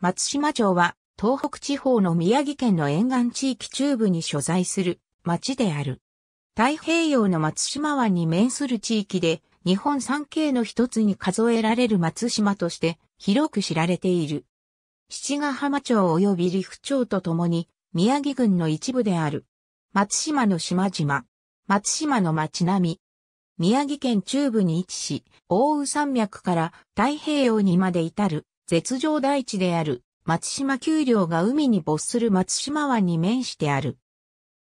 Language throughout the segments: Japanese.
松島町は、東北地方の宮城県の沿岸地域中部に所在する町である。太平洋の松島湾に面する地域で、日本三景の一つに数えられる松島として広く知られている。七ヶ浜町及び利府町とともに宮城郡の一部である。松島の島々。松島の町並み。宮城県中部に位置し、大宇山脈から太平洋にまで至る絶上大地である松島丘陵が海に没する松島湾に面してある。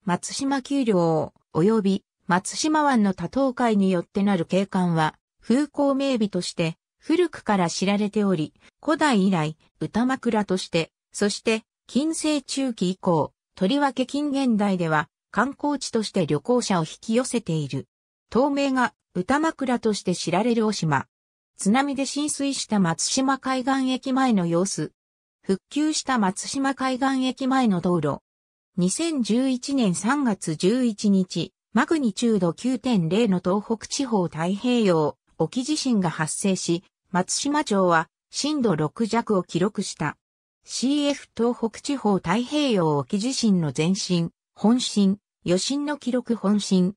松島丘陵及び松島湾の多島海によってなる景観は風光明媚として古くから知られており、古代以来歌枕として、そして近世中期以降、とりわけ近現代では観光地として旅行者を引き寄せている。透明が歌枕として知られる大島。津波で浸水した松島海岸駅前の様子。復旧した松島海岸駅前の道路。2011年3月11日、マグニチュード9.0の東北地方太平洋沖地震が発生し、松島町は震度6弱を記録した。CF 東北地方太平洋沖地震の前震、本震、余震の記録本震。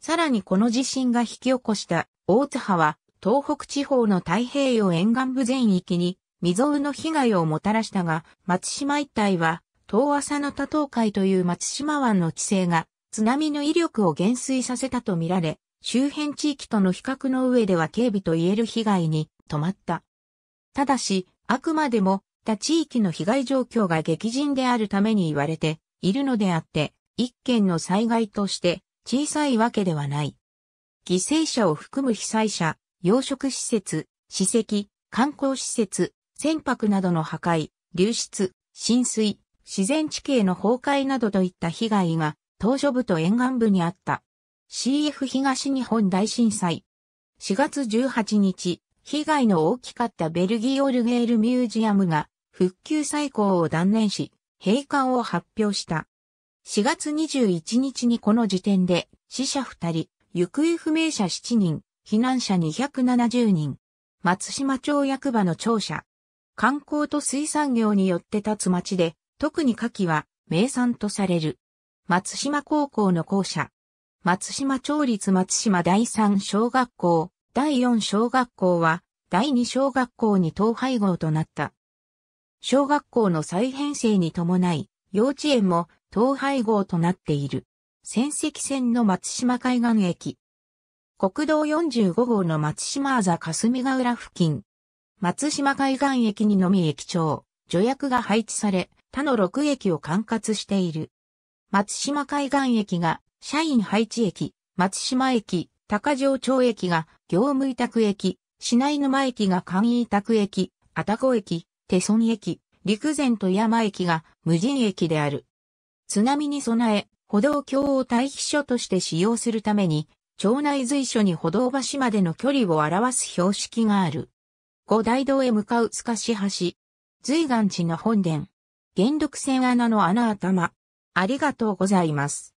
さらにこの地震が引き起こした大津波は東北地方の太平洋沿岸部全域に未曾有の被害をもたらしたが、松島一帯は、東浅の多島海という松島湾の地勢が、津波の威力を減衰させたとみられ、周辺地域との比較の上では警備と言える被害に止まった。ただし、あくまでも、他地域の被害状況が激甚であるために言われているのであって、一件の災害として小さいわけではない。犠牲者を含む被災者、養殖施設、史跡、観光施設、船舶などの破壊、流出、浸水、自然地形の崩壊などといった被害が島嶼部と沿岸部にあった。CF 東日本大震災。4月18日、被害の大きかったベルギーオルゲールミュージアムが復旧再興を断念し、閉館を発表した。4月21日にこの時点で死者2人、行方不明者7人、避難者270人、松島町役場の庁舎。観光と水産業によって立つ町で、特に牡蠣は名産とされる。松島高校の校舎。松島町立松島第3小学校、第4小学校は、第2小学校に統廃合となった。小学校の再編成に伴い、幼稚園も統廃合となっている。仙石線の松島海岸駅。国道45号の松島あざ霞ヶ浦付近。松島海岸駅にのみ駅長、助役が配置され、他の6駅を管轄している。松島海岸駅が、社員配置駅、松島駅、高城町駅が、業務委託駅、市内沼駅が簡易委託駅、たこ駅、手村駅、陸前富山駅が無人駅である。津波に備え、歩道橋を退避所として使用するために、町内随所に歩道橋までの距離を表す標識がある。五大道へ向かう塚し橋。随岸地の本殿。元禄線穴の穴頭。ありがとうございます。